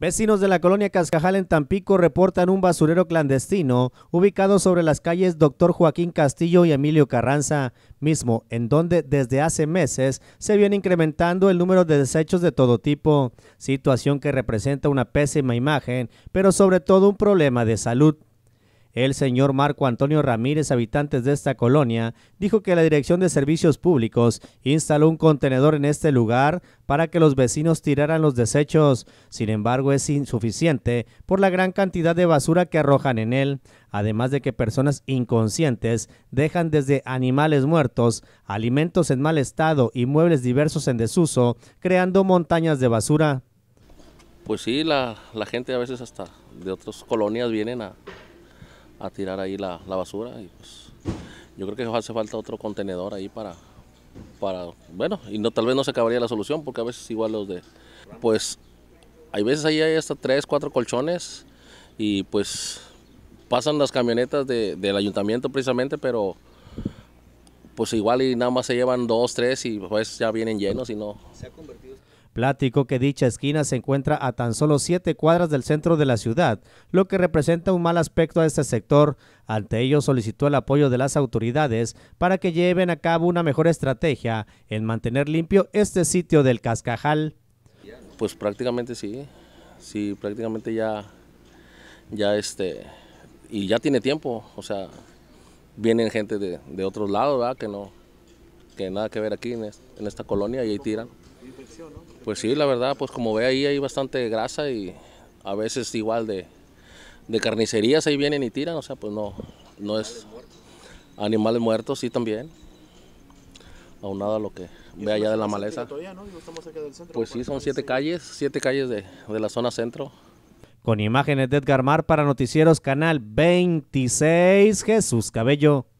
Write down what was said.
Vecinos de la colonia Cascajal en Tampico reportan un basurero clandestino ubicado sobre las calles Doctor Joaquín Castillo y Emilio Carranza, mismo en donde desde hace meses se viene incrementando el número de desechos de todo tipo, situación que representa una pésima imagen, pero sobre todo un problema de salud. El señor Marco Antonio Ramírez, habitantes de esta colonia, dijo que la Dirección de Servicios Públicos instaló un contenedor en este lugar para que los vecinos tiraran los desechos. Sin embargo, es insuficiente por la gran cantidad de basura que arrojan en él, además de que personas inconscientes dejan desde animales muertos, alimentos en mal estado y muebles diversos en desuso, creando montañas de basura. Pues sí, la, la gente a veces hasta de otras colonias vienen a, a tirar ahí la, basura. Y pues, yo creo que hace falta otro contenedor ahí para, para bueno, y no, tal vez no se acabaría la solución porque a veces igual los de, pues, hay veces ahí hay hasta tres, cuatro colchones y pues pasan las camionetas de, del ayuntamiento precisamente, pero pues igual y nada más se llevan dos, tres y pues ya vienen llenos y no. Se ha convertido Platicó que dicha esquina se encuentra a tan solo siete cuadras del centro de la ciudad, lo que representa un mal aspecto a este sector. Ante ello solicitó el apoyo de las autoridades para que lleven a cabo una mejor estrategia en mantener limpio este sitio del Cascajal. Pues prácticamente sí, sí, prácticamente ya, ya este, y ya tiene tiempo, o sea, vienen gente de, de otros lados, ¿verdad? Que no, que nada que ver aquí en, esta colonia y ahí tiran. Pues sí, la verdad, pues como ve ahí hay bastante grasa y a veces igual de, carnicerías ahí vienen y tiran, o sea, pues no, no es animales muertos, sí también. Aunado a lo que ve allá de la maleza. pues sí, son siete calles, siete calles de, de la zona centro. Con imágenes de Edgar Mar para Noticieros Canal 26, Jesús Cabello.